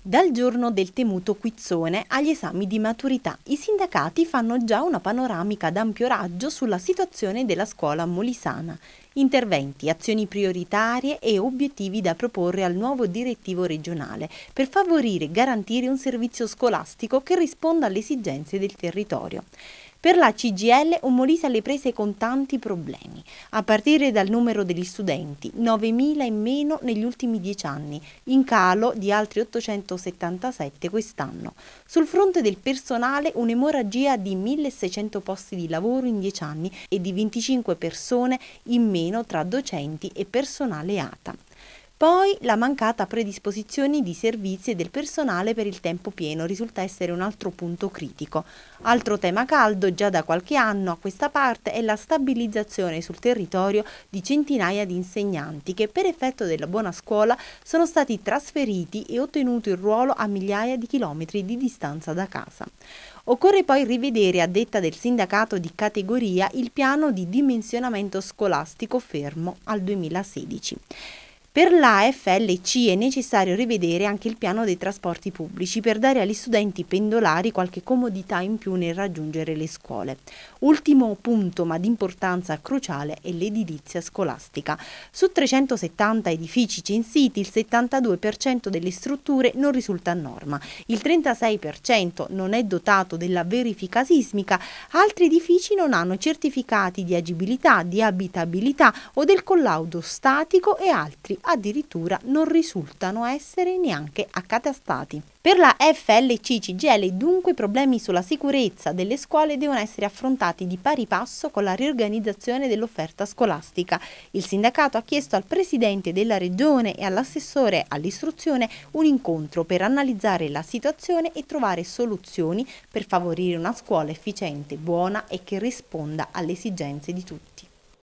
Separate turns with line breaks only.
Dal giorno del temuto quizzone agli esami di maturità, i sindacati fanno già una panoramica ad ampio raggio sulla situazione della scuola molisana, interventi, azioni prioritarie e obiettivi da proporre al nuovo direttivo regionale per favorire e garantire un servizio scolastico che risponda alle esigenze del territorio. Per la CGL un Omolise alle prese con tanti problemi, a partire dal numero degli studenti, 9.000 in meno negli ultimi dieci anni, in calo di altri 877 quest'anno. Sul fronte del personale un'emorragia di 1.600 posti di lavoro in dieci anni e di 25 persone in meno tra docenti e personale ATA. Poi la mancata predisposizione di servizi e del personale per il tempo pieno risulta essere un altro punto critico. Altro tema caldo già da qualche anno a questa parte è la stabilizzazione sul territorio di centinaia di insegnanti che per effetto della buona scuola sono stati trasferiti e ottenuto il ruolo a migliaia di chilometri di distanza da casa. Occorre poi rivedere, a detta del sindacato di categoria, il piano di dimensionamento scolastico fermo al 2016. Per l'AFLC è necessario rivedere anche il piano dei trasporti pubblici per dare agli studenti pendolari qualche comodità in più nel raggiungere le scuole. Ultimo punto ma di importanza cruciale è l'edilizia scolastica. Su 370 edifici censiti il 72% delle strutture non risulta a norma, il 36% non è dotato della verifica sismica, altri edifici non hanno certificati di agibilità, di abitabilità o del collaudo statico e altri addirittura non risultano essere neanche accatastati. Per la FLC-CGL dunque i problemi sulla sicurezza delle scuole devono essere affrontati di pari passo con la riorganizzazione dell'offerta scolastica. Il sindacato ha chiesto al Presidente della Regione e all'assessore all'istruzione un incontro per analizzare la situazione e trovare soluzioni per favorire una scuola efficiente, buona e che risponda alle esigenze di tutti.